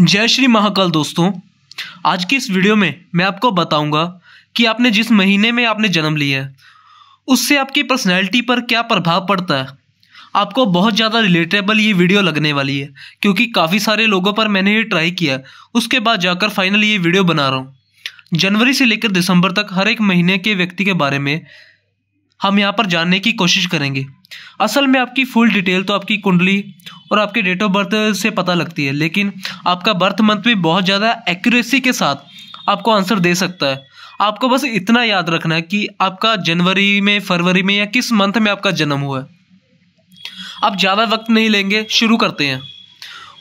जय श्री महाकाल दोस्तों आज की इस वीडियो में मैं आपको बताऊंगा कि आपने जिस महीने में आपने जन्म लिया है उससे आपकी पर्सनैलिटी पर क्या प्रभाव पड़ता है आपको बहुत ज़्यादा रिलेटेबल ये वीडियो लगने वाली है क्योंकि काफ़ी सारे लोगों पर मैंने ये ट्राई किया उसके बाद जाकर फाइनल ये वीडियो बना रहा हूँ जनवरी से लेकर दिसंबर तक हर एक महीने के व्यक्ति के बारे में हम यहाँ पर जानने की कोशिश करेंगे असल में आपकी फुल डिटेल तो आपकी कुंडली और आपके डेट ऑफ बर्थ से पता लगती है लेकिन आपका बर्थ मंथ भी बहुत ज़्यादा एक्यूरेसी के साथ आपको आंसर दे सकता है आपको बस इतना याद रखना है कि आपका जनवरी में फरवरी में या किस मंथ में आपका जन्म हुआ है आप ज़्यादा वक्त नहीं लेंगे शुरू करते हैं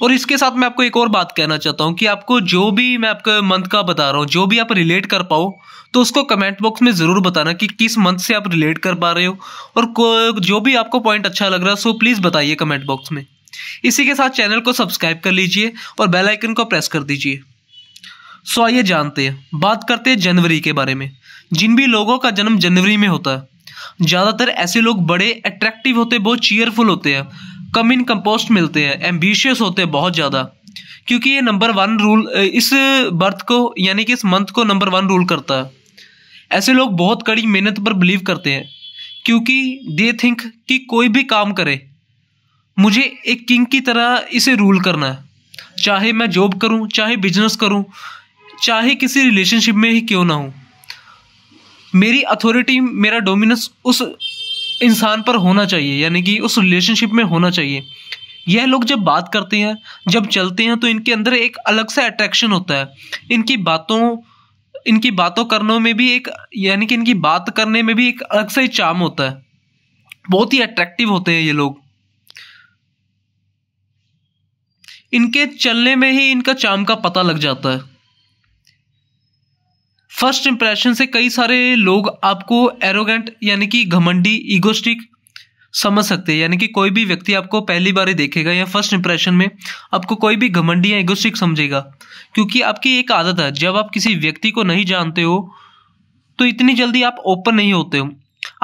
और इसके साथ मैं आपको एक और बात कहना चाहता हूँ कि आपको जो भी मैं आपको मंथ का बता रहा हूँ जो भी आप रिलेट कर पाओ तो उसको कमेंट बॉक्स में ज़रूर बताना कि किस मंथ से आप रिलेट कर पा रहे हो और जो भी आपको पॉइंट अच्छा लग रहा है सो प्लीज़ बताइए कमेंट बॉक्स में इसी के साथ चैनल को सब्सक्राइब कर लीजिए और बेल आइकन को प्रेस कर दीजिए सो आइए जानते हैं बात करते हैं जनवरी के बारे में जिन भी लोगों का जन्म जनवरी में होता है ज़्यादातर ऐसे लोग बड़े अट्रैक्टिव होते बहुत चीयरफुल होते हैं कम इन कंपोस्ट मिलते हैं एम्बिशियस होते हैं बहुत ज़्यादा क्योंकि ये नंबर वन रूल इस बर्थ को यानी कि इस मंथ को नंबर वन रूल करता है ऐसे लोग बहुत कड़ी मेहनत पर बिलीव करते हैं क्योंकि दे थिंक कि कोई भी काम करे मुझे एक किंग की तरह इसे रूल करना है चाहे मैं जॉब करूं चाहे बिजनेस करूं चाहे किसी रिलेशनशिप में ही क्यों ना हूं मेरी अथॉरिटी मेरा डोमिनेंस उस इंसान पर होना चाहिए यानी कि उस रिलेशनशिप में होना चाहिए यह लोग जब बात करते हैं जब चलते हैं तो इनके अंदर एक अलग सा अट्रैक्शन होता है इनकी बातों इनकी बातों करने में भी एक यानी कि इनकी बात करने में भी एक अलग सा ही चाम होता है बहुत ही अट्रैक्टिव होते हैं ये लोग इनके चलने में ही इनका चाम का पता लग जाता है फर्स्ट इंप्रेशन से कई सारे लोग आपको एरोगेंट यानी कि घमंडी ईगोस्टिक समझ सकते हैं यानी कि कोई भी व्यक्ति आपको पहली बार ही देखेगा या फर्स्ट इंप्रेशन में आपको कोई भी घमंडी या इगोस्टिक समझेगा क्योंकि आपकी एक आदत है जब आप किसी व्यक्ति को नहीं जानते हो तो इतनी जल्दी आप ओपन नहीं होते हो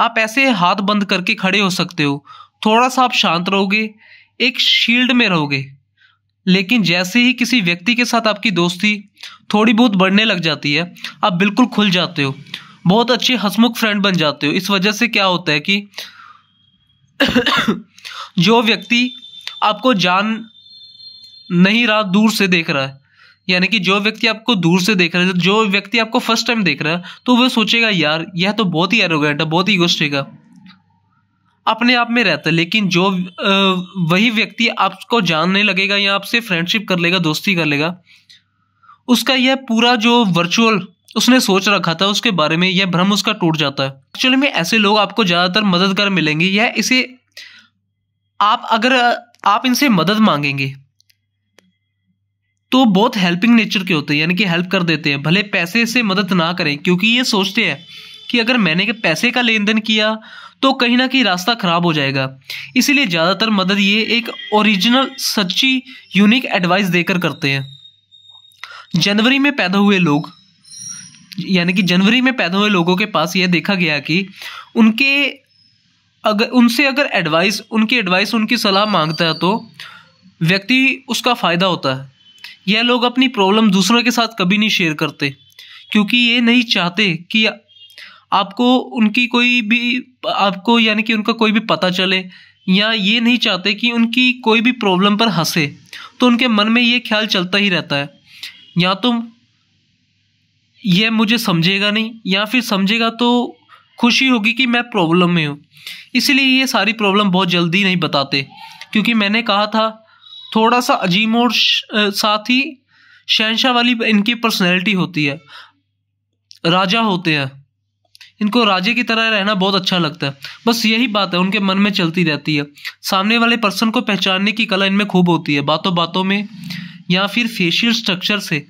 आप ऐसे हाथ बंद करके खड़े हो सकते हो थोड़ा सा आप शांत रहोगे एक शील्ड में रहोगे लेकिन जैसे ही किसी व्यक्ति के साथ आपकी दोस्ती थोड़ी बहुत बढ़ने लग जाती है आप बिल्कुल खुल जाते हो बहुत अच्छे हसमुख फ्रेंड बन जाते हो इस वजह से क्या होता है कि जो व्यक्ति आपको जान नहीं रहा दूर से देख रहा है यानी कि जो व्यक्ति आपको दूर से देख रहा है जो व्यक्ति आपको फर्स्ट टाइम देख रहा है तो वह सोचेगा यार यह तो बहुत ही एरोगेंट है बहुत ही गुस्टेगा अपने आप में रहता है लेकिन जो वही व्यक्ति आपको जानने लगेगा या आपसे फ्रेंडशिप कर लेगा दोस्ती कर लेगा उसका यह पूरा जो वर्चुअल उसने सोच रखा था उसके बारे में यह भ्रम उसका टूट जाता है एक्चुअली में ऐसे लोग आपको ज़्यादातर मददगार मिलेंगे या इसे आप अगर आप इनसे मदद मांगेंगे तो बहुत हेल्पिंग नेचर के होते हैं यानी कि हेल्प कर देते हैं भले पैसे से मदद ना करें क्योंकि ये सोचते हैं कि अगर मैंने के पैसे का लेन देन किया तो कहीं ना कहीं रास्ता ख़राब हो जाएगा इसीलिए ज़्यादातर मदद ये एक ओरिजिनल सच्ची यूनिक एडवाइस देकर करते हैं जनवरी में पैदा हुए लोग यानी कि जनवरी में पैदा हुए लोगों के पास यह देखा गया कि उनके अगर उनसे अगर एडवाइस उनकी एडवाइस उनकी सलाह मांगता है तो व्यक्ति उसका फ़ायदा होता है यह लोग अपनी प्रॉब्लम दूसरों के साथ कभी नहीं शेयर करते क्योंकि ये नहीं चाहते कि आपको उनकी कोई भी आपको यानी कि उनका कोई भी पता चले या ये नहीं चाहते कि उनकी कोई भी प्रॉब्लम पर हंसे तो उनके मन में ये ख्याल चलता ही रहता है या तो यह मुझे समझेगा नहीं या फिर समझेगा तो खुशी होगी कि मैं प्रॉब्लम में हूँ इसीलिए ये सारी प्रॉब्लम बहुत जल्दी नहीं बताते क्योंकि मैंने कहा था थोड़ा सा अजीम और साथ ही शहनशाह वाली इनकी पर्सनैलिटी होती है राजा होते हैं इनको राजे की तरह रहना बहुत अच्छा लगता है बस यही बात है उनके मन में चलती रहती है सामने वाले पर्सन को पहचानने की कला इनमें खूब होती है बातों बातों में या फिर फेशियल स्ट्रक्चर से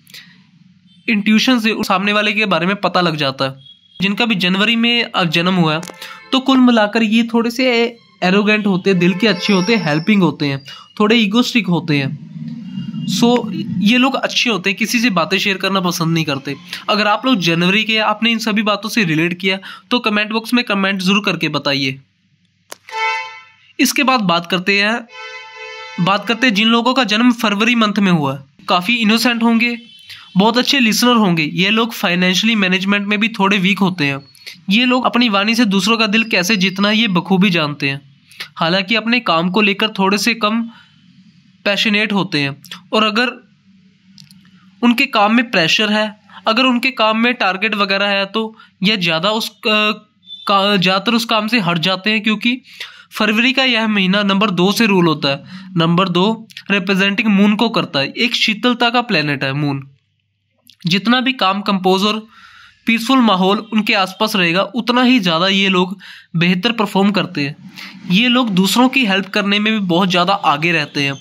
इंट्यूशन से सामने वाले के बारे में पता लग जाता है जिनका भी जनवरी में जन्म हुआ है तो कुल मिलाकर ये थोड़े से एरोगेंट होते हैं दिल के अच्छे होते हैं हेल्पिंग होते हैं थोड़े ईगोस्टिक होते हैं सो so, ये लोग अच्छे होते हैं किसी से बातें शेयर करना पसंद नहीं करते अगर आप लोग जनवरी के आपने इन सभी बातों से रिलेट किया तो कमेंट बॉक्स में कमेंट ज़रूर करके बताइए इसके बाद बात करते हैं बात करते हैं जिन लोगों का जन्म फरवरी मंथ में हुआ काफ़ी इनोसेंट होंगे बहुत अच्छे लिसनर होंगे ये लोग फाइनेंशियली मैनेजमेंट में भी थोड़े वीक होते हैं ये लोग अपनी वाणी से दूसरों का दिल कैसे जीतना ये बखूबी जानते हैं हालांकि अपने काम को लेकर थोड़े से कम पैशनेट होते हैं और अगर उनके काम में प्रेशर है अगर उनके काम में टारगेट वगैरह है तो यह ज़्यादा उस ज़्यादातर उस काम से हट जाते हैं क्योंकि फरवरी का यह महीना नंबर दो से रूल होता है नंबर दो रिप्रेजेंटिंग मून को करता है एक शीतलता का प्लेनेट है मून जितना भी काम कंपोज और पीसफुल माहौल उनके आसपास रहेगा उतना ही ज़्यादा ये लोग बेहतर परफॉर्म करते हैं ये लोग दूसरों की हेल्प करने में भी बहुत ज़्यादा आगे रहते हैं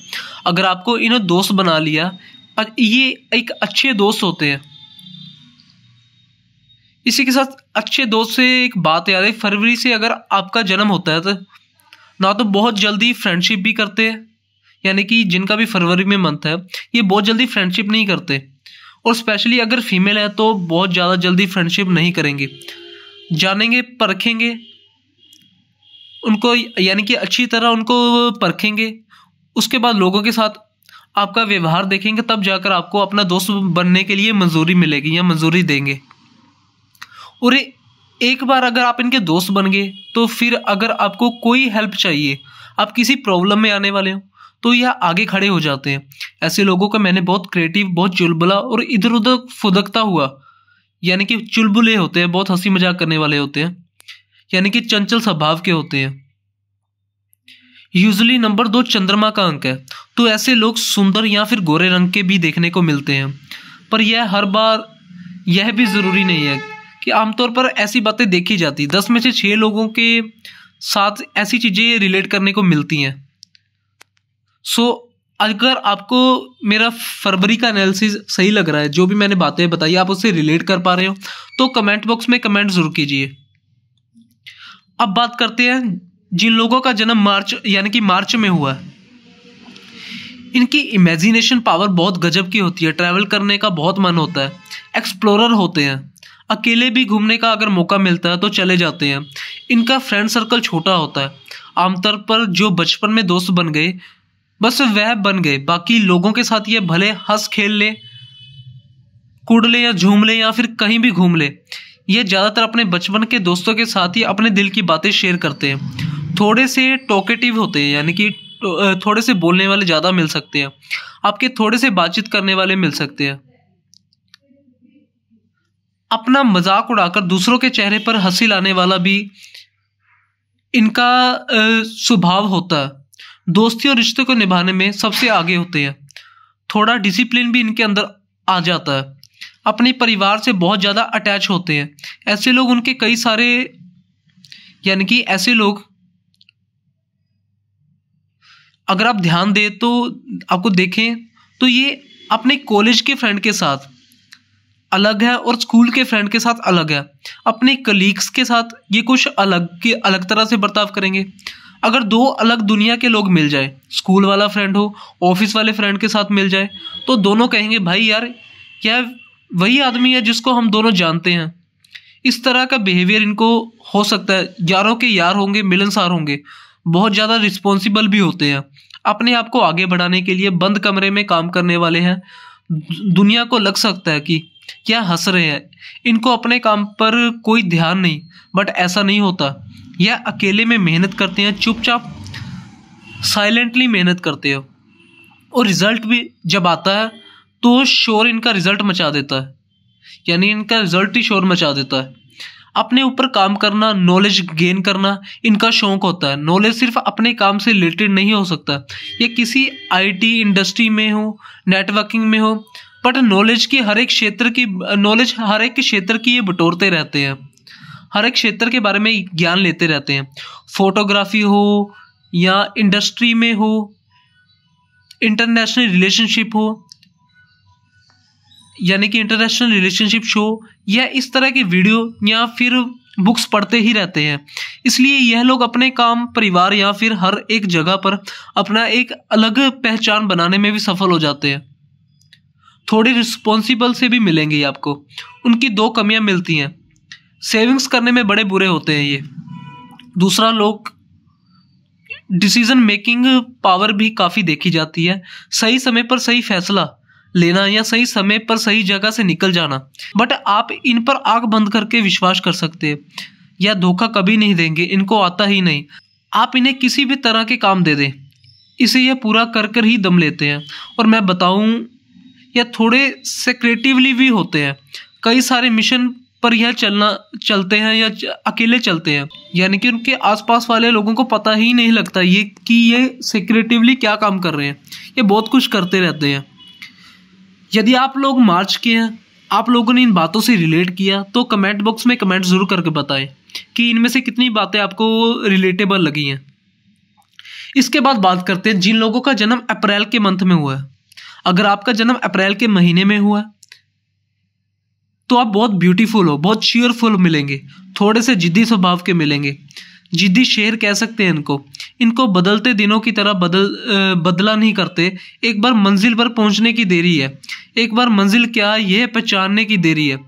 अगर आपको इन्हें दोस्त बना लिया ये एक अच्छे दोस्त होते हैं इसी के साथ अच्छे दोस्त से एक बात याद है फरवरी से अगर आपका जन्म होता है तो ना तो बहुत जल्दी फ्रेंडशिप भी करते हैं यानी कि जिनका भी फरवरी में मंथ है ये बहुत जल्दी फ्रेंडशिप नहीं करते और स्पेशली अगर फीमेल है तो बहुत ज़्यादा जल्दी फ्रेंडशिप नहीं करेंगे जानेंगे परखेंगे उनको यानी कि अच्छी तरह उनको परखेंगे उसके बाद लोगों के साथ आपका व्यवहार देखेंगे तब जाकर आपको अपना दोस्त बनने के लिए मंजूरी मिलेगी या मंजूरी देंगे और एक बार अगर आप इनके दोस्त बन गए तो फिर अगर आपको कोई हेल्प चाहिए आप किसी प्रॉब्लम में आने वाले हो तो यह आगे खड़े हो जाते हैं ऐसे लोगों का मैंने बहुत क्रिएटिव बहुत चुलबुला और इधर उधर फुदकता हुआ यानी कि चुलबुले होते हैं बहुत हंसी मजाक करने वाले होते हैं यानी कि चंचल स्वभाव के होते हैं यूजली नंबर दो चंद्रमा का अंक है तो ऐसे लोग सुंदर या फिर गोरे रंग के भी देखने को मिलते हैं पर यह हर बार यह भी ज़रूरी नहीं है कि आमतौर पर ऐसी बातें देखी जाती दस में से छः लोगों के साथ ऐसी चीज़ें रिलेट करने को मिलती हैं सो so, अगर आपको मेरा फरवरी का एनालिसिस सही लग रहा है जो भी मैंने बातें बताई आप उससे रिलेट कर पा रहे हो तो कमेंट बॉक्स में कमेंट जरूर कीजिए अब बात करते हैं जिन लोगों का जन्म मार्च यानी कि मार्च में हुआ है इनकी इमेजिनेशन पावर बहुत गजब की होती है ट्रैवल करने का बहुत मन होता है एक्सप्लोरर होते हैं अकेले भी घूमने का अगर मौका मिलता है तो चले जाते हैं इनका फ्रेंड सर्कल छोटा होता है आमतौर पर जो बचपन में दोस्त बन गए बस वह बन गए बाकी लोगों के साथ ये भले हंस खेल ले कूद ले या झूम ले या फिर कहीं भी घूम ले ये ज़्यादातर अपने बचपन के दोस्तों के साथ ही अपने दिल की बातें शेयर करते हैं थोड़े से टोकेटिव होते हैं यानी कि तो, थोड़े से बोलने वाले ज़्यादा मिल सकते हैं आपके थोड़े से बातचीत करने वाले मिल सकते हैं अपना मजाक उड़ाकर दूसरों के चेहरे पर हंसी लाने वाला भी इनका स्वभाव होता है दोस्ती और रिश्ते को निभाने में सबसे आगे होते हैं थोड़ा डिसिप्लिन भी इनके अंदर आ जाता है अपने परिवार से बहुत ज़्यादा अटैच होते हैं ऐसे लोग उनके कई सारे यानी कि ऐसे लोग अगर आप ध्यान दें तो आपको देखें तो ये अपने कॉलेज के फ्रेंड के साथ अलग है और स्कूल के फ्रेंड के साथ अलग है अपने कलीग्स के साथ ये कुछ अलग के अलग तरह से बर्ताव करेंगे अगर दो अलग दुनिया के लोग मिल जाए स्कूल वाला फ्रेंड हो ऑफिस वाले फ्रेंड के साथ मिल जाए तो दोनों कहेंगे भाई यार क्या वही आदमी है जिसको हम दोनों जानते हैं इस तरह का बिहेवियर इनको हो सकता है यारों के यार होंगे मिलनसार होंगे बहुत ज़्यादा रिस्पॉन्सिबल भी होते हैं अपने आप को आगे बढ़ाने के लिए बंद कमरे में काम करने वाले हैं दुनिया को लग सकता है कि क्या हंस रहे हैं इनको अपने काम पर कोई ध्यान नहीं बट ऐसा नहीं होता यह अकेले में मेहनत करते हैं चुपचाप साइलेंटली मेहनत करते हो और रिज़ल्ट भी जब आता है तो शोर इनका रिज़ल्ट मचा देता है यानी इनका रिज़ल्ट ही शोर मचा देता है अपने ऊपर काम करना नॉलेज गेन करना इनका शौक होता है नॉलेज सिर्फ अपने काम से रिलेटेड नहीं हो सकता ये किसी आईटी इंडस्ट्री में हो नेटवर्किंग में हो बट नॉलेज के हर एक क्षेत्र की नॉलेज हर एक क्षेत्र की ये बटोरते रहते हैं हर एक क्षेत्र के बारे में ज्ञान लेते रहते हैं फोटोग्राफी हो या इंडस्ट्री में हो इंटरनेशनल रिलेशनशिप हो यानी कि इंटरनेशनल रिलेशनशिप शो या इस तरह के वीडियो या फिर बुक्स पढ़ते ही रहते हैं इसलिए यह लोग अपने काम परिवार या फिर हर एक जगह पर अपना एक अलग पहचान बनाने में भी सफल हो जाते हैं थोड़ी रिस्पॉन्सिबल से भी मिलेंगी आपको उनकी दो कमियां मिलती हैं सेविंग्स करने में बड़े बुरे होते हैं ये दूसरा लोग डिसीज़न मेकिंग पावर भी काफ़ी देखी जाती है सही समय पर सही फैसला लेना या सही समय पर सही जगह से निकल जाना बट आप इन पर आग बंद करके विश्वास कर सकते हैं या धोखा कभी नहीं देंगे इनको आता ही नहीं आप इन्हें किसी भी तरह के काम दे दें इसे यह पूरा कर कर ही दम लेते हैं और मैं बताऊं या थोड़े सेक्रेटिवली भी होते हैं कई सारे मिशन पर यह चलना चलते हैं या अकेले चलते हैं यानी कि उनके आसपास वाले लोगों को पता ही नहीं लगता ये कि ये सेक्रेटिवली क्या काम कर रहे हैं ये बहुत कुछ करते रहते हैं यदि आप लोग मार्च के हैं आप लोगों ने इन बातों से रिलेट किया तो कमेंट बॉक्स में कमेंट ज़रूर करके बताएं कि इनमें से कितनी बातें आपको रिलेटेबल लगी हैं इसके बाद बात करते हैं जिन लोगों का जन्म अप्रैल के मंथ में हुआ है अगर आपका जन्म अप्रैल के महीने में हुआ तो आप बहुत ब्यूटीफुल हो बहुत चीयरफुल मिलेंगे थोड़े से जिद्दी स्वभाव के मिलेंगे जिद्दी शेर कह सकते हैं इनको इनको बदलते दिनों की तरह बदल बदला नहीं करते एक बार मंजिल पर पहुंचने की देरी है एक बार मंजिल क्या यह पहचानने की देरी है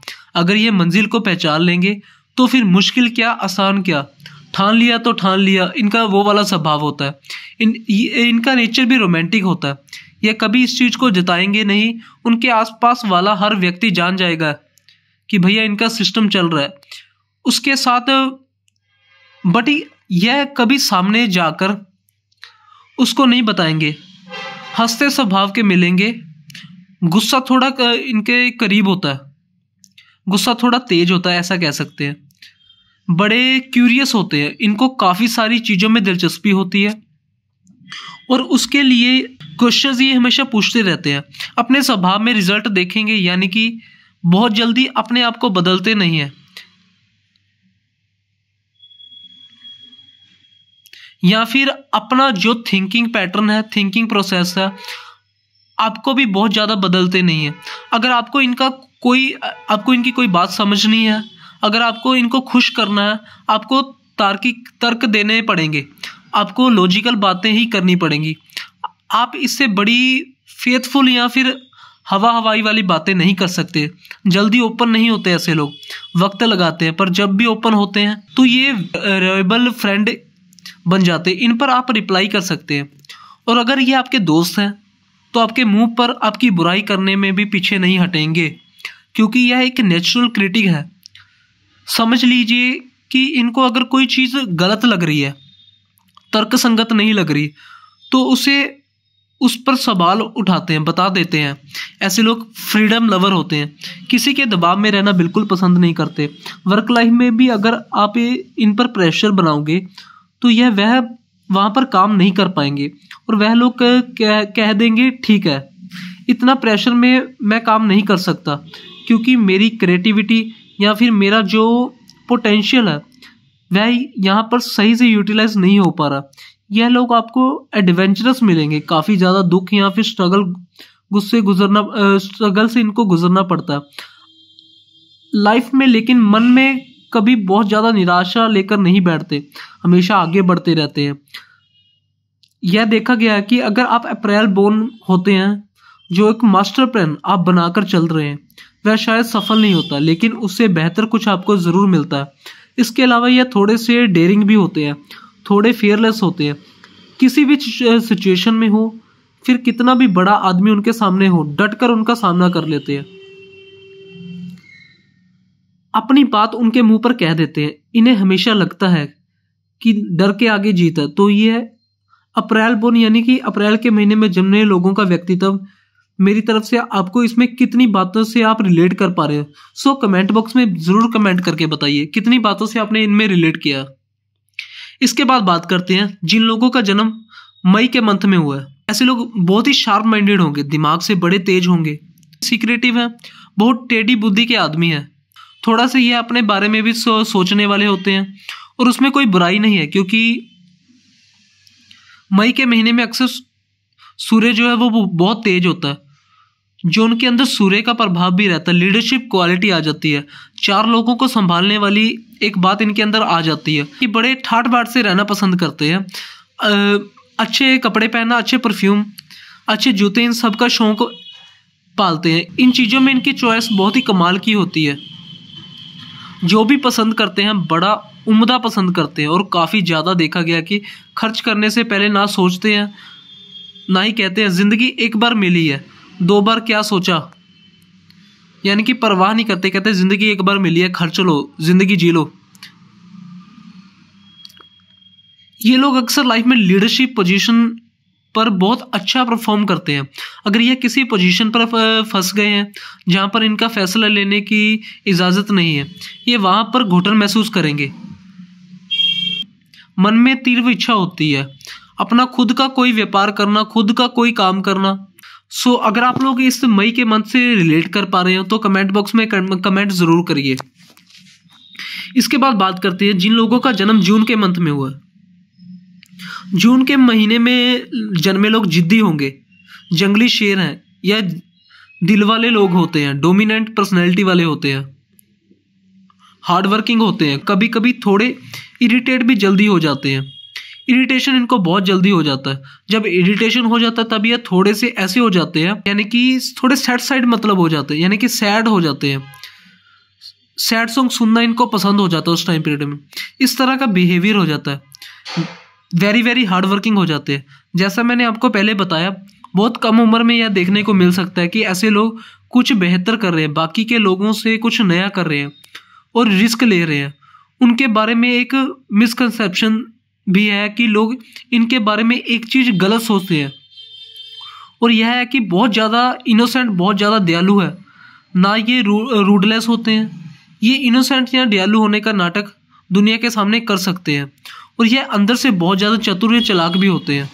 अगर ये मंजिल को पहचान लेंगे तो फिर मुश्किल क्या आसान क्या ठान लिया तो ठान लिया इनका वो वाला स्वभाव होता है इन इनका नेचर भी रोमांटिक होता है यह कभी इस चीज़ को जताएंगे नहीं उनके आसपास वाला हर व्यक्ति जान जाएगा कि भैया इनका सिस्टम चल रहा है उसके साथ बट यह कभी सामने जाकर उसको नहीं बताएंगे हंसते स्वभाव के मिलेंगे गुस्सा थोड़ा इनके करीब होता है गुस्सा थोड़ा तेज होता है ऐसा कह सकते हैं बड़े क्यूरियस होते हैं इनको काफ़ी सारी चीज़ों में दिलचस्पी होती है और उसके लिए क्वेश्चंस ये हमेशा पूछते रहते हैं अपने स्वभाव में रिजल्ट देखेंगे यानी कि बहुत जल्दी अपने आप को बदलते नहीं है या फिर अपना जो थिंकिंग पैटर्न है थिंकिंग प्रोसेस है आपको भी बहुत ज़्यादा बदलते नहीं है अगर आपको इनका कोई आपको इनकी कोई बात समझनी है अगर आपको इनको खुश करना है आपको तार्किक तर्क देने पड़ेंगे आपको लॉजिकल बातें ही करनी पड़ेंगी आप इससे बड़ी फेथफुल या फिर हवा हवाई वाली बातें नहीं कर सकते जल्दी ओपन नहीं होते ऐसे लोग वक्त लगाते हैं पर जब भी ओपन होते हैं तो ये रेबल फ्रेंड बन जाते हैं इन पर आप रिप्लाई कर सकते हैं और अगर ये आपके दोस्त हैं तो आपके मुंह पर आपकी बुराई करने में भी पीछे नहीं हटेंगे क्योंकि यह एक नेचुरल क्रिटिक है समझ लीजिए कि इनको अगर कोई चीज़ गलत लग रही है तर्क संगत नहीं लग रही तो उसे उस पर सवाल उठाते हैं बता देते हैं ऐसे लोग फ्रीडम लवर होते हैं किसी के दबाव में रहना बिल्कुल पसंद नहीं करते वर्क लाइफ में भी अगर आप इन पर प्रेशर बनाओगे तो यह वह वहाँ पर काम नहीं कर पाएंगे और वह लोग कह, कह देंगे ठीक है इतना प्रेशर में मैं काम नहीं कर सकता क्योंकि मेरी क्रिएटिविटी या फिर मेरा जो पोटेंशियल है वह यहाँ पर सही से यूटिलाइज नहीं हो पा रहा यह लोग आपको एडवेंचरस मिलेंगे काफ़ी ज़्यादा दुख या फिर स्ट्रगल गुस्से गुजरना स्ट्रगल से इनको गुजरना पड़ता है लाइफ में लेकिन मन में कभी बहुत ज़्यादा निराशा लेकर नहीं बैठते हमेशा आगे बढ़ते रहते हैं यह देखा गया है कि अगर आप अप्रैल बोर्न होते हैं जो एक मास्टर प्लान आप बनाकर चल रहे हैं वह शायद सफल नहीं होता लेकिन उससे बेहतर कुछ आपको ज़रूर मिलता है इसके अलावा यह थोड़े से डेयरिंग भी होते हैं थोड़े फेयरलेस होते हैं किसी भी सिचुएशन में हो फिर कितना भी बड़ा आदमी उनके सामने हो डट कर उनका सामना कर लेते हैं अपनी बात उनके मुंह पर कह देते हैं इन्हें हमेशा लगता है कि डर के आगे है तो ये अप्रैल बोन यानी कि अप्रैल के महीने में जन्मे लोगों का व्यक्तित्व मेरी तरफ से आपको इसमें कितनी बातों से आप रिलेट कर पा रहे हो सो कमेंट बॉक्स में ज़रूर कमेंट करके बताइए कितनी बातों से आपने इनमें रिलेट किया इसके बाद बात करते हैं जिन लोगों का जन्म मई के मंथ में हुआ है ऐसे लोग बहुत ही शार्प माइंडेड होंगे दिमाग से बड़े तेज होंगे सीक्रेटिव हैं बहुत टेढ़ी बुद्धि के आदमी हैं थोड़ा सा ये अपने बारे में भी सो, सोचने वाले होते हैं और उसमें कोई बुराई नहीं है क्योंकि मई के महीने में अक्सर सूर्य जो है वो बहुत तेज होता है जो उनके अंदर सूर्य का प्रभाव भी रहता है लीडरशिप क्वालिटी आ जाती है चार लोगों को संभालने वाली एक बात इनके अंदर आ जाती है कि बड़े ठाट बाट से रहना पसंद करते हैं अच्छे कपड़े पहनना अच्छे परफ्यूम अच्छे जूते इन सब का शौक पालते हैं इन चीज़ों में इनकी चॉइस बहुत ही कमाल की होती है जो भी पसंद करते हैं बड़ा उम्दा पसंद करते हैं और काफ़ी ज़्यादा देखा गया कि खर्च करने से पहले ना सोचते हैं ना ही कहते हैं ज़िंदगी एक बार मिली है दो बार क्या सोचा यानी कि परवाह नहीं करते कहते ज़िंदगी एक बार मिली है खर्च लो ज़िंदगी जी लो ये लोग अक्सर लाइफ में लीडरशिप पोजीशन पर बहुत अच्छा परफॉर्म करते हैं अगर ये किसी पोजीशन पर फंस गए हैं जहाँ पर इनका फैसला लेने की इजाज़त नहीं है ये वहाँ पर घुटन महसूस करेंगे मन में तीव्र इच्छा होती है अपना खुद का कोई व्यापार करना खुद का कोई काम करना सो so, अगर आप लोग इस मई के मंथ से रिलेट कर पा रहे हो तो कमेंट बॉक्स में कमेंट ज़रूर करिए इसके बाद बात करते हैं जिन लोगों का जन्म जून के मंथ में हुआ जून के महीने में जन्मे लोग जिद्दी होंगे जंगली शेर हैं या दिल वाले लोग होते हैं डोमिनेंट पर्सनैलिटी वाले होते हैं हार्ड वर्किंग होते हैं कभी कभी थोड़े इरिटेट भी जल्दी हो जाते हैं इरिटेशन इनको बहुत जल्दी हो जाता है जब इरिटेशन हो जाता है तब ये थोड़े से ऐसे हो जाते हैं यानी कि थोड़े सैड साइड मतलब हो जाते हैं यानी कि सैड हो जाते हैं सैड सॉन्ग सुनना इनको पसंद हो जाता है उस टाइम पीरियड में इस तरह का बिहेवियर हो जाता है वेरी वेरी हार्ड वर्किंग हो जाते हैं जैसा मैंने आपको पहले बताया बहुत कम उम्र में यह देखने को मिल सकता है कि ऐसे लोग कुछ बेहतर कर रहे हैं बाकी के लोगों से कुछ नया कर रहे हैं और रिस्क ले रहे हैं उनके बारे में एक मिसकनसेप्शन भी है कि लोग इनके बारे में एक चीज़ गलत सोचते हैं और यह है कि बहुत ज़्यादा इनोसेंट बहुत ज़्यादा दयालु है ना ये रू, रूडलेस होते हैं ये इनोसेंट या दयालु होने का नाटक दुनिया के सामने कर सकते हैं और यह अंदर से बहुत ज़्यादा चतुर या चलाक भी होते हैं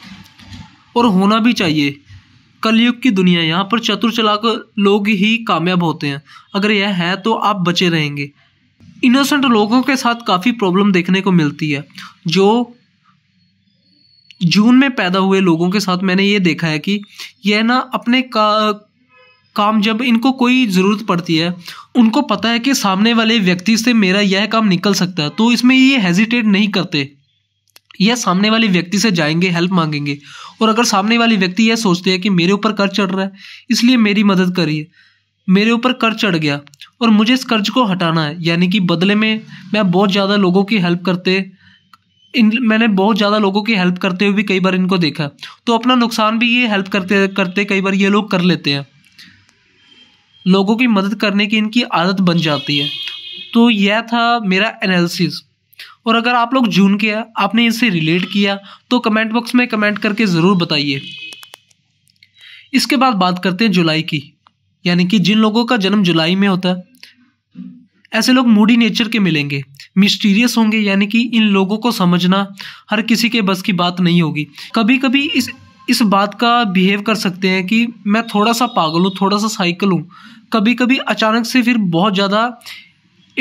और होना भी चाहिए कलयुग की दुनिया यहाँ पर चतुर चलाक लोग ही कामयाब होते हैं अगर यह है तो आप बचे रहेंगे इनोसेंट लोगों के साथ काफ़ी प्रॉब्लम देखने को मिलती है जो जून में पैदा हुए लोगों के साथ मैंने ये देखा है कि यह ना अपने का काम जब इनको कोई ज़रूरत पड़ती है उनको पता है कि सामने वाले व्यक्ति से मेरा यह काम निकल सकता है तो इसमें ये हेजिटेट नहीं करते यह सामने वाले व्यक्ति से जाएंगे हेल्प मांगेंगे और अगर सामने वाले व्यक्ति यह सोचते हैं कि मेरे ऊपर कर्ज चढ़ रहा है इसलिए मेरी मदद करिए मेरे ऊपर कर्ज चढ़ गया और मुझे इस कर्ज को हटाना है यानी कि बदले में मैं बहुत ज़्यादा लोगों की हेल्प करते इन मैंने बहुत ज़्यादा लोगों की हेल्प करते हुए भी कई बार इनको देखा तो अपना नुकसान भी ये हेल्प करते करते कई बार ये लोग कर लेते हैं लोगों की मदद करने की इनकी आदत बन जाती है तो यह था मेरा एनालिसिस और अगर आप लोग जून के आपने इससे रिलेट किया तो कमेंट बॉक्स में कमेंट करके ज़रूर बताइए इसके बाद बात करते हैं जुलाई की यानी कि जिन लोगों का जन्म जुलाई में होता है ऐसे लोग मूडी नेचर के मिलेंगे मिस्टीरियस होंगे यानी कि इन लोगों को समझना हर किसी के बस की बात नहीं होगी कभी कभी इस इस बात का बिहेव कर सकते हैं कि मैं थोड़ा सा पागल हूँ थोड़ा सा साइकिल हूँ कभी कभी अचानक से फिर बहुत ज़्यादा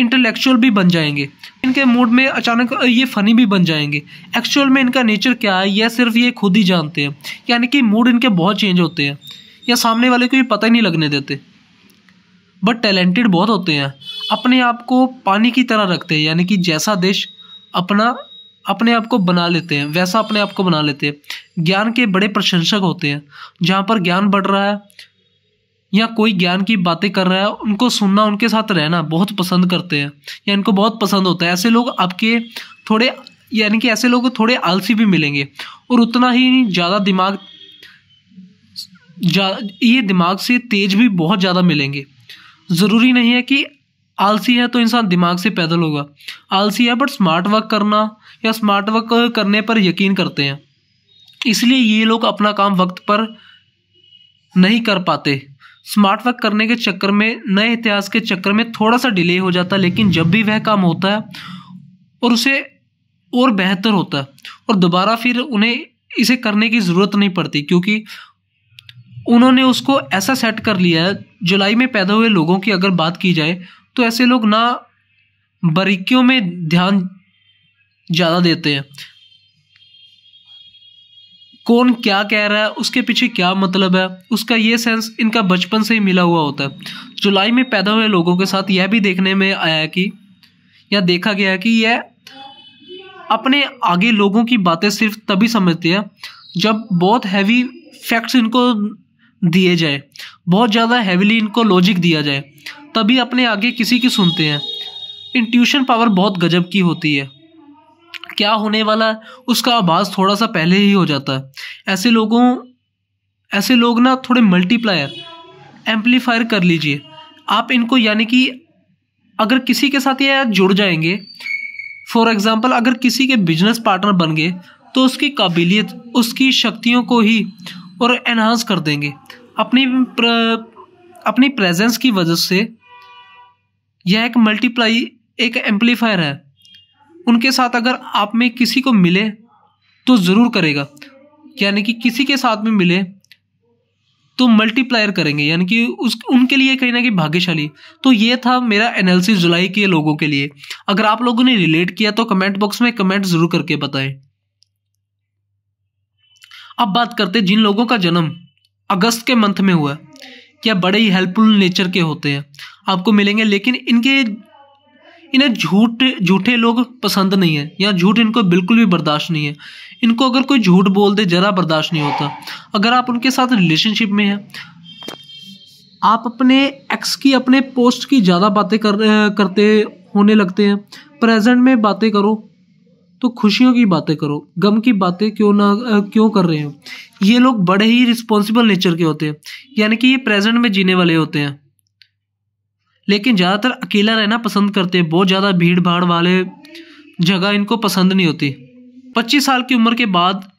इंटेलेक्चुअल भी बन जाएंगे इनके मूड में अचानक ये फ़नी भी बन जाएंगे एक्चुअल में इनका नेचर क्या है यह सिर्फ ये खुद ही जानते हैं यानी कि मूड इनके बहुत चेंज होते हैं या सामने वाले को ये पता ही नहीं लगने देते बट टैलेंटेड बहुत होते हैं अपने आप को पानी की तरह रखते हैं यानी कि जैसा देश अपना अपने आप को बना लेते हैं वैसा अपने आप को बना लेते हैं ज्ञान के बड़े प्रशंसक होते हैं जहाँ पर ज्ञान बढ़ रहा है या कोई ज्ञान की बातें कर रहा है उनको सुनना उनके साथ रहना बहुत पसंद करते हैं या इनको बहुत पसंद होता है ऐसे लोग आपके थोड़े यानी कि ऐसे लोग थोड़े आलसी भी मिलेंगे और उतना ही ज़्यादा दिमाग जा ये दिमाग से तेज भी बहुत ज़्यादा मिलेंगे ज़रूरी नहीं है कि आलसी है तो इंसान दिमाग से पैदल होगा आलसी है बट स्मार्ट वर्क करना या स्मार्ट वर्क करने पर यकीन करते हैं इसलिए ये लोग अपना काम वक्त पर नहीं कर पाते स्मार्ट वर्क करने के चक्कर में नए इतिहास के चक्कर में थोड़ा सा डिले हो जाता है लेकिन जब भी वह काम होता है और उसे और बेहतर होता है और दोबारा फिर उन्हें इसे करने की ज़रूरत नहीं पड़ती क्योंकि उन्होंने उसको ऐसा सेट कर लिया है जुलाई में पैदा हुए लोगों की अगर बात की जाए तो ऐसे लोग ना बारीकियों में ध्यान ज़्यादा देते हैं कौन क्या कह रहा है उसके पीछे क्या मतलब है उसका ये सेंस इनका बचपन से ही मिला हुआ होता है जुलाई में पैदा हुए लोगों के साथ यह भी देखने में आया है कि या देखा गया है कि यह अपने आगे लोगों की बातें सिर्फ तभी समझते हैं जब बहुत हैवी फैक्ट्स इनको दिए जाए बहुत ज़्यादा हैवीली इनको लॉजिक दिया जाए तभी अपने आगे किसी की सुनते हैं इंट्यूशन पावर बहुत गजब की होती है क्या होने वाला है उसका आभास थोड़ा सा पहले ही हो जाता है ऐसे लोगों ऐसे लोग ना थोड़े मल्टीप्लायर एम्पलीफायर कर लीजिए आप इनको यानी कि अगर किसी के साथ ये जुड़ जाएंगे फॉर एग्ज़ाम्पल अगर किसी के बिजनेस पार्टनर बन गए तो उसकी काबिलियत उसकी शक्तियों को ही और एनहांस कर देंगे अपनी प्र, अपनी प्रेजेंस की वजह से यह एक मल्टीप्लाई एक एम्पलीफायर है उनके साथ अगर आप में किसी को मिले तो ज़रूर करेगा यानी कि किसी के साथ में मिले तो मल्टीप्लायर करेंगे यानी कि उस उनके लिए कहीं ना कहीं भाग्यशाली तो ये था मेरा एनालिसिस जुलाई के लोगों के लिए अगर आप लोगों ने रिलेट किया तो कमेंट बॉक्स में कमेंट ज़रूर करके बताएं अब बात करते जिन लोगों का जन्म अगस्त के मंथ में हुआ क्या बड़े ही हेल्पफुल नेचर के होते हैं आपको मिलेंगे लेकिन इनके इन्हें झूठ झूठे लोग पसंद नहीं है या झूठ इनको बिल्कुल भी बर्दाश्त नहीं है इनको अगर कोई झूठ बोल दे ज़रा बर्दाश्त नहीं होता अगर आप उनके साथ रिलेशनशिप में हैं आप अपने एक्स की अपने पोस्ट की ज़्यादा बातें कर करते होने लगते हैं प्रेजेंट में बातें करो तो खुशियों की बातें करो गम की बातें क्यों ना क्यों कर रहे हो ये लोग बड़े ही रिस्पॉन्सिबल नेचर के होते हैं यानी कि ये प्रेजेंट में जीने वाले होते हैं लेकिन ज़्यादातर अकेला रहना पसंद करते हैं बहुत ज़्यादा भीड़ भाड़ वाले जगह इनको पसंद नहीं होती पच्चीस साल की उम्र के बाद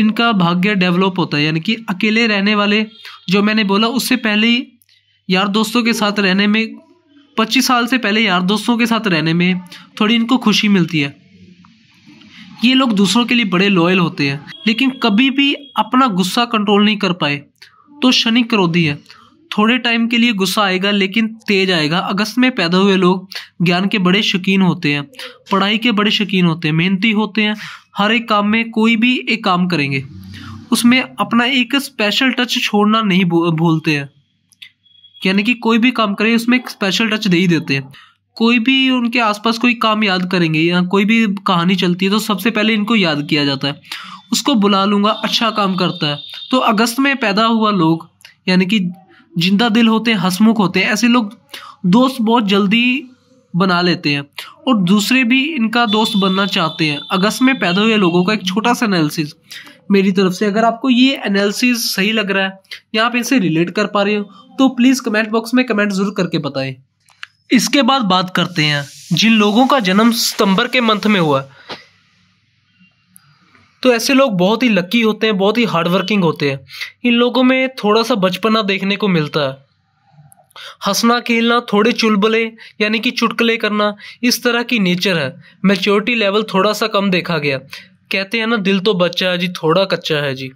इनका भाग्य डेवलप होता है यानी कि अकेले रहने वाले जो मैंने बोला उससे पहले ही यार दोस्तों के साथ रहने में पच्चीस साल से पहले यार दोस्तों के साथ रहने में थोड़ी इनको खुशी मिलती है ये लोग दूसरों के लिए बड़े लॉयल होते हैं लेकिन कभी भी अपना गुस्सा कंट्रोल नहीं कर पाए तो शनि क्रोधी है थोड़े टाइम के लिए गुस्सा आएगा लेकिन तेज आएगा अगस्त में पैदा हुए लोग ज्ञान के बड़े शौकीन होते हैं पढ़ाई के बड़े शौकीन होते हैं मेहनती होते हैं हर एक काम में कोई भी एक काम करेंगे उसमें अपना एक स्पेशल टच छोड़ना नहीं भूलते हैं यानी कि कोई भी काम करें उसमें एक स्पेशल टच दे ही देते हैं कोई भी उनके आसपास कोई काम याद करेंगे या कोई भी कहानी चलती है तो सबसे पहले इनको याद किया जाता है उसको बुला लूँगा अच्छा काम करता है तो अगस्त में पैदा हुआ लोग यानी कि जिंदा दिल होते हैं हसमुख होते हैं ऐसे लोग दोस्त बहुत जल्दी बना लेते हैं और दूसरे भी इनका दोस्त बनना चाहते हैं अगस्त में पैदा हुए लोगों का एक छोटा सा एनालिसिस मेरी तरफ से अगर आपको ये एनालिसिस सही लग रहा है या आप इनसे रिलेट कर पा रहे हो तो प्लीज़ कमेंट बॉक्स में कमेंट ज़रूर करके बताएं इसके बाद बात करते हैं जिन लोगों का जन्म सितंबर के मंथ में हुआ तो ऐसे लोग बहुत ही लक्की होते हैं बहुत ही हार्डवर्किंग होते हैं इन लोगों में थोड़ा सा बचपना देखने को मिलता है हंसना खेलना थोड़े चुलबले यानी कि चुटकले करना इस तरह की नेचर है मेच्योरिटी लेवल थोड़ा सा कम देखा गया कहते हैं ना दिल तो बच्चा है जी थोड़ा कच्चा है जी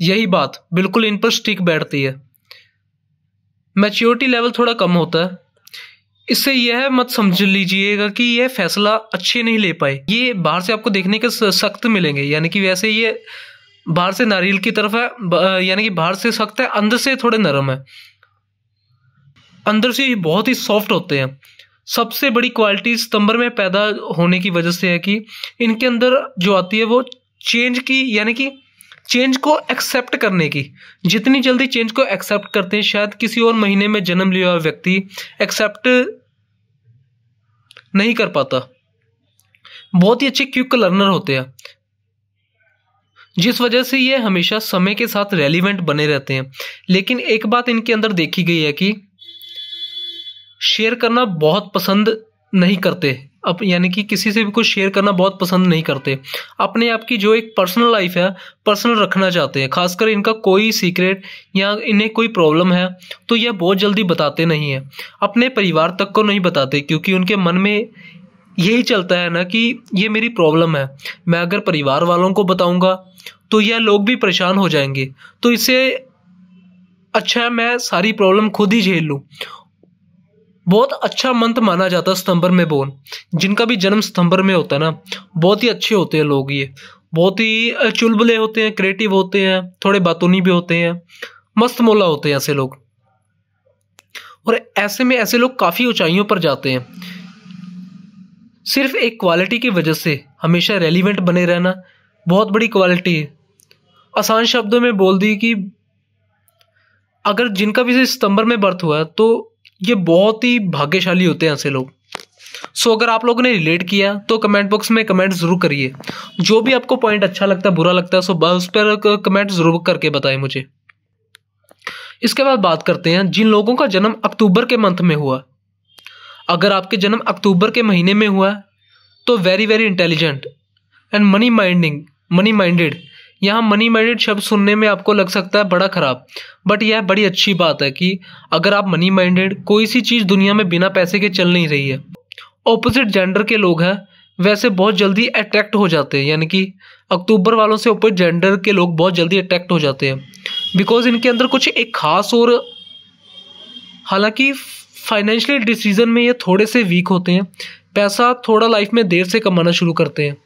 यही बात बिल्कुल इन पर स्टिक बैठती है मेच्योरिटी लेवल थोड़ा कम होता है इससे यह मत समझ लीजिएगा कि यह फैसला अच्छे नहीं ले पाए ये बाहर से आपको देखने के सख्त मिलेंगे यानी कि वैसे ये बाहर से नारियल की तरफ है यानी कि बाहर से सख्त है अंदर से थोड़े नरम है अंदर से ये बहुत ही सॉफ्ट होते हैं सबसे बड़ी क्वालिटी सितंबर में पैदा होने की वजह से है कि इनके अंदर जो आती है वो चेंज की यानी कि चेंज को एक्सेप्ट करने की जितनी जल्दी चेंज को एक्सेप्ट करते हैं शायद किसी और महीने में जन्म लिया हुआ व्यक्ति एक्सेप्ट नहीं कर पाता बहुत ही अच्छे क्विक लर्नर होते हैं जिस वजह से ये हमेशा समय के साथ रेलिवेंट बने रहते हैं लेकिन एक बात इनके अंदर देखी गई है कि शेयर करना बहुत पसंद नहीं करते अप यानी कि किसी से भी कुछ शेयर करना बहुत पसंद नहीं करते अपने आप की जो एक पर्सनल लाइफ है पर्सनल रखना चाहते हैं खासकर इनका कोई सीक्रेट या इन्हें कोई प्रॉब्लम है तो यह बहुत जल्दी बताते नहीं हैं अपने परिवार तक को नहीं बताते क्योंकि उनके मन में यही चलता है ना कि ये मेरी प्रॉब्लम है मैं अगर परिवार वालों को बताऊंगा तो यह लोग भी परेशान हो जाएंगे तो इसे अच्छा है मैं सारी प्रॉब्लम खुद ही झेल लूँ बहुत अच्छा मंथ माना जाता है सितंबर में बोर्न जिनका भी जन्म सितंबर में होता है ना बहुत ही अच्छे होते हैं लोग ये बहुत ही चुलबुले होते हैं क्रिएटिव होते हैं थोड़े बातूनी भी होते हैं मस्त मोला होते हैं ऐसे लोग और ऐसे में ऐसे लोग काफ़ी ऊंचाइयों पर जाते हैं सिर्फ एक क्वालिटी की वजह से हमेशा रेलिवेंट बने रहना बहुत बड़ी क्वालिटी है आसान शब्दों में बोल दी कि अगर जिनका भी सितंबर में बर्थ हुआ है तो ये बहुत ही भाग्यशाली होते हैं ऐसे लोग सो अगर आप लोगों ने रिलेट किया तो कमेंट बॉक्स में कमेंट ज़रूर करिए जो भी आपको पॉइंट अच्छा लगता है बुरा लगता है सो उस पर कमेंट ज़रूर करके बताएं मुझे इसके बाद बात करते हैं जिन लोगों का जन्म अक्टूबर के मंथ में हुआ अगर आपके जन्म अक्टूबर के महीने में हुआ तो very very intelligent and money minding money minded यहाँ मनी माइंडेड शब्द सुनने में आपको लग सकता है बड़ा ख़राब बट यह बड़ी अच्छी बात है कि अगर आप मनी माइंडेड कोई सी चीज़ दुनिया में बिना पैसे के चल नहीं रही है ऑपोजिट जेंडर के लोग हैं वैसे बहुत जल्दी अट्रैक्ट हो जाते हैं यानी कि अक्टूबर वालों से ऊपर जेंडर के लोग बहुत जल्दी अट्रैक्ट हो जाते हैं बिकॉज इनके अंदर कुछ एक खास और हालांकि फाइनेंशियल डिसीजन में ये थोड़े से वीक होते हैं पैसा थोड़ा लाइफ में देर से कमाना शुरू करते हैं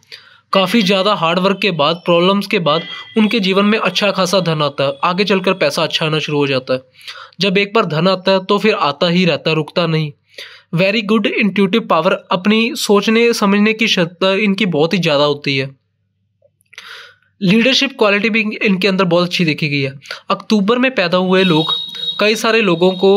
काफ़ी ज़्यादा हार्ड वर्क के बाद प्रॉब्लम्स के बाद उनके जीवन में अच्छा खासा धन आता है आगे चलकर पैसा अच्छा आना शुरू हो जाता है जब एक बार धन आता है तो फिर आता ही रहता है रुकता नहीं वेरी गुड इंट्यूटिव पावर अपनी सोचने समझने की क्षमता इनकी बहुत ही ज़्यादा होती है लीडरशिप क्वालिटी भी इनके अंदर बहुत अच्छी देखी गई है अक्टूबर में पैदा हुए लोग कई सारे लोगों को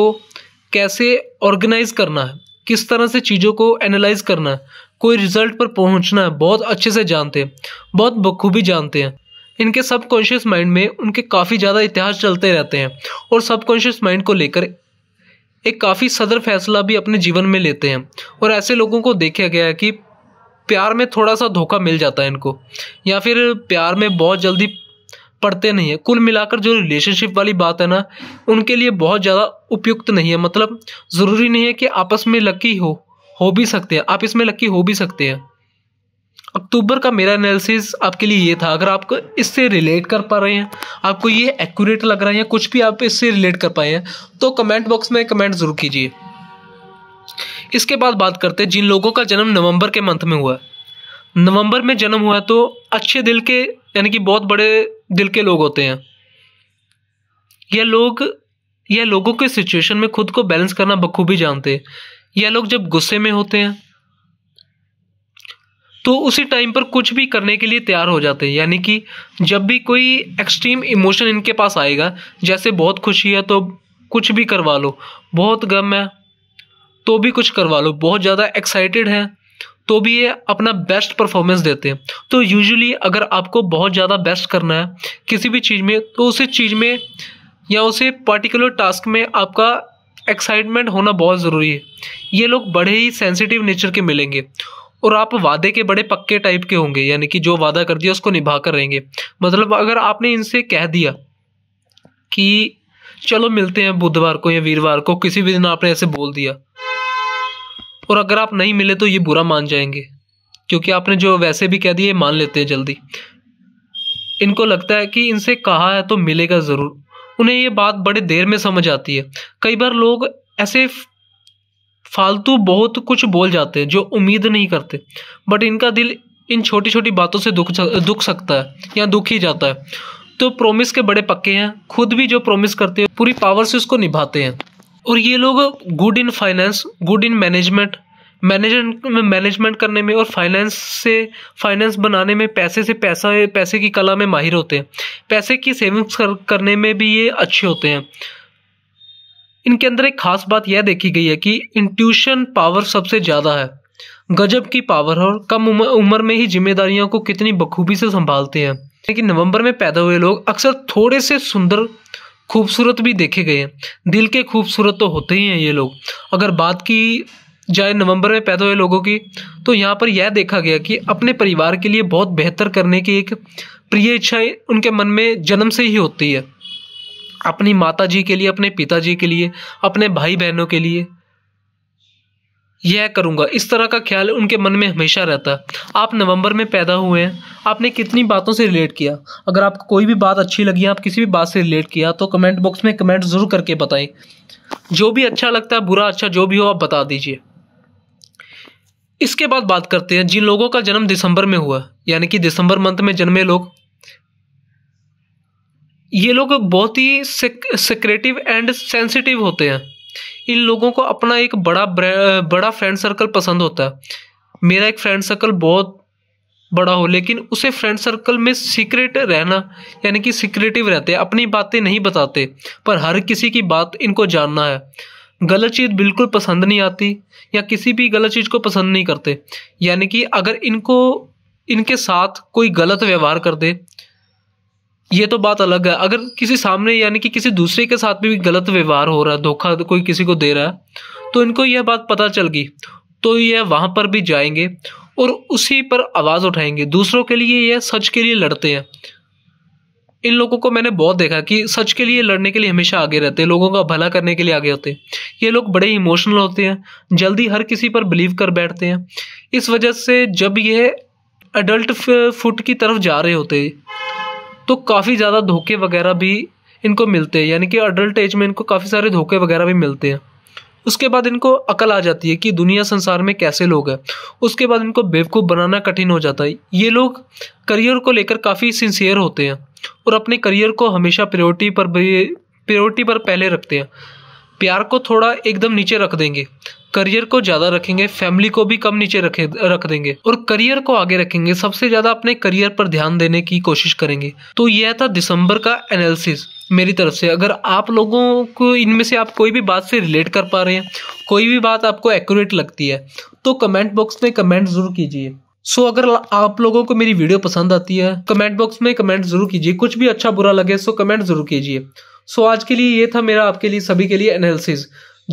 कैसे ऑर्गेनाइज करना है किस तरह से चीज़ों को एनालाइज करना है कोई रिजल्ट पर पहुंचना बहुत अच्छे से जानते हैं बहुत बखूबी जानते हैं इनके सबकॉन्शियस माइंड में उनके काफ़ी ज़्यादा इतिहास चलते रहते हैं और सबकॉन्शियस माइंड को लेकर एक काफ़ी सदर फैसला भी अपने जीवन में लेते हैं और ऐसे लोगों को देखा गया है कि प्यार में थोड़ा सा धोखा मिल जाता है इनको या फिर प्यार में बहुत जल्दी पढ़ते नहीं है कुल मिलाकर जो रिलेशनशिप वाली बात है ना उनके लिए बहुत ज़्यादा उपयुक्त नहीं है मतलब ज़रूरी नहीं है कि आपस में लकी हो हो भी सकते हैं आप इसमें लकी हो भी सकते हैं अक्टूबर का मेरा एनालिसिस आपके लिए ये था अगर आपको इससे रिलेट कर पा रहे हैं आपको ये एक्यूरेट लग रहा है या कुछ भी आप इससे रिलेट कर पाए हैं तो कमेंट बॉक्स में कमेंट ज़रूर कीजिए इसके बाद बात करते हैं जिन लोगों का जन्म नवंबर के मंथ में हुआ नवंबर में जन्म हुआ तो अच्छे दिल के यानी कि बहुत बड़े दिल के लोग होते हैं यह लोग यह लोगों के सिचुएशन में खुद को बैलेंस करना बखूबी जानते हैं या लोग जब गुस्से में होते हैं तो उसी टाइम पर कुछ भी करने के लिए तैयार हो जाते हैं यानी कि जब भी कोई एक्सट्रीम इमोशन इनके पास आएगा जैसे बहुत खुशी है तो कुछ भी करवा लो बहुत गम है तो भी कुछ करवा लो बहुत ज़्यादा एक्साइटेड है तो भी ये अपना बेस्ट परफॉर्मेंस देते हैं तो यूजुअली अगर आपको बहुत ज़्यादा बेस्ट करना है किसी भी चीज़ में तो उसी चीज़ में या उसे पर्टिकुलर टास्क में आपका एक्साइटमेंट होना बहुत ज़रूरी है ये लोग बड़े ही सेंसिटिव नेचर के मिलेंगे और आप वादे के बड़े पक्के टाइप के होंगे यानी कि जो वादा कर दिया उसको निभा कर रहेंगे मतलब अगर आपने इनसे कह दिया कि चलो मिलते हैं बुधवार को या वीरवार को किसी भी दिन आपने ऐसे बोल दिया और अगर आप नहीं मिले तो ये बुरा मान जाएंगे क्योंकि आपने जो वैसे भी कह दिया मान लेते हैं जल्दी इनको लगता है कि इनसे कहा है तो मिलेगा ज़रूर उन्हें ये बात बड़े देर में समझ आती है कई बार लोग ऐसे फालतू बहुत कुछ बोल जाते हैं जो उम्मीद नहीं करते बट इनका दिल इन छोटी छोटी बातों से दुख दुख सकता है या दुख ही जाता है तो प्रोमिस के बड़े पक्के हैं खुद भी जो प्रोमिस करते हैं पूरी पावर से उसको निभाते हैं और ये लोग good in finance good in management manager management करने में और फाइनेंस से फाइनेंस बनाने में पैसे से पैसा पैसे की कला में माहिर होते हैं पैसे की सेविंग्स कर, करने में भी ये अच्छे होते हैं इनके अंदर एक खास बात यह देखी गई है कि इंट्यूशन पावर सबसे ज़्यादा है गजब की पावर और कम उम्र, उम्र में ही जिम्मेदारियों को कितनी बखूबी से संभालते हैं लेकिन नवंबर में पैदा हुए लोग अक्सर थोड़े से सुंदर खूबसूरत भी देखे गए हैं दिल के खूबसूरत तो होते ही हैं ये लोग अगर बात की जाए नवंबर में पैदा हुए लोगों की तो यहाँ पर यह देखा गया कि अपने परिवार के लिए बहुत बेहतर करने की एक प्रिय इच्छाएं उनके मन में जन्म से ही होती है अपनी माता जी के लिए अपने पिताजी के लिए अपने भाई बहनों के लिए यह करूँगा इस तरह का ख्याल उनके मन में हमेशा रहता है आप नवंबर में पैदा हुए हैं आपने कितनी बातों से रिलेट किया अगर आपको कोई भी बात अच्छी लगी आप किसी भी बात से रिलेट किया तो कमेंट बॉक्स में कमेंट ज़रूर करके बताएं जो भी अच्छा लगता है बुरा अच्छा जो भी हो आप बता दीजिए इसके बाद बात करते हैं जिन लोगों का जन्म दिसंबर में हुआ यानी कि दिसंबर मंथ में जन्मे लोग ये लोग बहुत ही सेक्रेटिव एंड सेंसिटिव होते हैं इन लोगों को अपना एक बड़ा बड़ा फ्रेंड सर्कल पसंद होता है मेरा एक फ्रेंड सर्कल बहुत बड़ा हो लेकिन उसे फ्रेंड सर्कल में सीक्रेट रहना यानी कि सीक्रेटिव रहते हैं अपनी बातें नहीं बताते पर हर किसी की बात इनको जानना है गलत चीज़ बिल्कुल पसंद नहीं आती या किसी भी गलत चीज़ को पसंद नहीं करते यानी कि अगर इनको इनके साथ कोई गलत व्यवहार कर दे ये तो बात अलग है अगर किसी सामने यानी कि किसी दूसरे के साथ भी गलत व्यवहार हो रहा है धोखा कोई किसी को दे रहा है तो इनको यह बात पता चल गई तो यह वहाँ पर भी जाएंगे और उसी पर आवाज़ उठाएंगे दूसरों के लिए यह सच के लिए लड़ते हैं इन लोगों को मैंने बहुत देखा कि सच के लिए लड़ने के लिए हमेशा आगे रहते हैं लोगों का भला करने के लिए आगे होते हैं ये लोग बड़े इमोशनल होते हैं जल्दी हर किसी पर बिलीव कर बैठते हैं इस वजह से जब ये एडल्ट फुट की तरफ जा रहे होते तो काफ़ी ज़्यादा धोखे वगैरह भी इनको मिलते हैं यानी कि अडल्ट एज में इनको काफ़ी सारे धोखे वगैरह भी मिलते हैं उसके बाद इनको अकल आ जाती है कि दुनिया संसार में कैसे लोग हैं उसके बाद इनको बेवकूफ़ बनाना कठिन हो जाता है ये लोग करियर को लेकर काफ़ी सिंसियर होते हैं और अपने करियर को हमेशा प्रियोरिटी पर प्रियोरिटी पर पहले रखते हैं प्यार को थोड़ा एकदम नीचे रख देंगे करियर को ज़्यादा रखेंगे फैमिली को भी कम नीचे रखे रख देंगे और करियर को आगे रखेंगे सबसे ज़्यादा अपने करियर पर ध्यान देने की कोशिश करेंगे तो यह था दिसंबर का एनालिसिस मेरी तरफ से अगर आप लोगों को इनमें से आप कोई भी बात से रिलेट कर पा रहे हैं कोई भी बात आपको एक्यूरेट लगती है तो कमेंट बॉक्स में कमेंट ज़रूर कीजिए सो so, अगर आप लोगों को मेरी वीडियो पसंद आती है कमेंट बॉक्स में कमेंट ज़रूर कीजिए कुछ भी अच्छा बुरा लगे सो कमेंट ज़रूर कीजिए सो आज के लिए ये था मेरा आपके लिए सभी के लिए एनालिसिस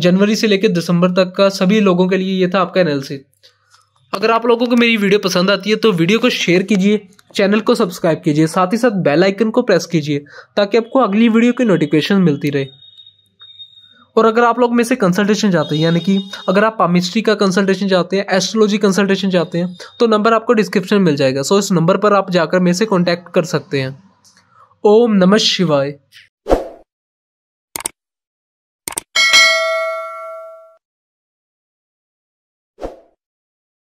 जनवरी से लेकर दिसंबर तक का सभी लोगों के लिए ये था आपका एनालिसिस अगर आप लोगों को मेरी वीडियो पसंद आती है तो वीडियो को शेयर कीजिए चैनल को सब्सक्राइब कीजिए साथ ही साथ बेल आइकन को प्रेस कीजिए ताकि आपको अगली वीडियो की नोटिफिकेशन मिलती रहे और अगर आप लोग मेरे से कंसल्टेशन चाहते हैं यानी कि अगर आप पामिस्ट्री का कंसल्टेशन चाहते हैं एस्ट्रोलॉजी कंसल्टेशन चाहते हैं तो नंबर आपको डिस्क्रिप्शन मिल जाएगा सो इस नंबर पर आप जाकर मेरे से कॉन्टैक्ट कर सकते हैं ओम नमः शिवाय